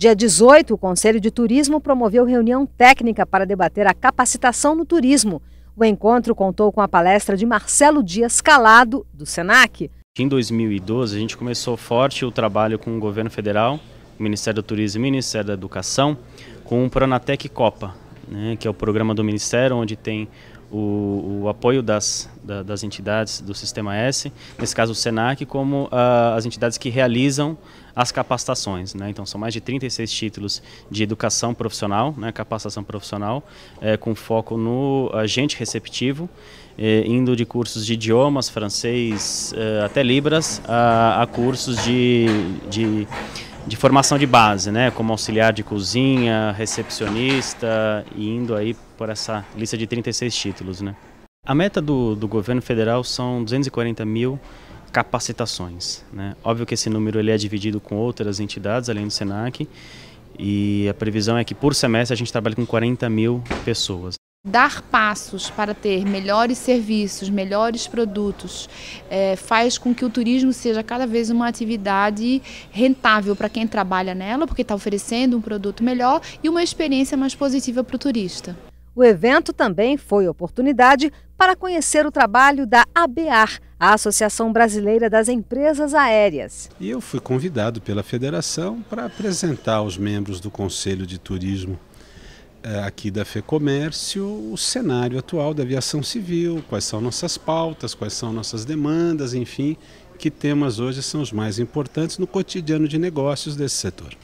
Dia 18, o Conselho de Turismo promoveu reunião técnica para debater a capacitação no turismo. O encontro contou com a palestra de Marcelo Dias Calado, do SENAC. Em 2012, a gente começou forte o trabalho com o governo federal, o Ministério do Turismo e o Ministério da Educação, com o Pronatec Copa, né, que é o programa do Ministério, onde tem o, o apoio das, da, das entidades do Sistema S, nesse caso o SENAC, como ah, as entidades que realizam as capacitações. Né? Então, são mais de 36 títulos de educação profissional, né? capacitação profissional, eh, com foco no agente receptivo, eh, indo de cursos de idiomas, francês, eh, até Libras, a, a cursos de, de de formação de base, né? Como auxiliar de cozinha, recepcionista e indo aí por essa lista de 36 títulos, né? A meta do, do governo federal são 240 mil capacitações, né? Óbvio que esse número ele é dividido com outras entidades além do Senac e a previsão é que por semestre a gente trabalhe com 40 mil pessoas. Dar passos para ter melhores serviços, melhores produtos, é, faz com que o turismo seja cada vez uma atividade rentável para quem trabalha nela, porque está oferecendo um produto melhor e uma experiência mais positiva para o turista. O evento também foi oportunidade para conhecer o trabalho da ABAR, a Associação Brasileira das Empresas Aéreas. E eu fui convidado pela federação para apresentar os membros do Conselho de Turismo é, aqui da Comércio o cenário atual da aviação civil, quais são nossas pautas, quais são nossas demandas, enfim, que temas hoje são os mais importantes no cotidiano de negócios desse setor.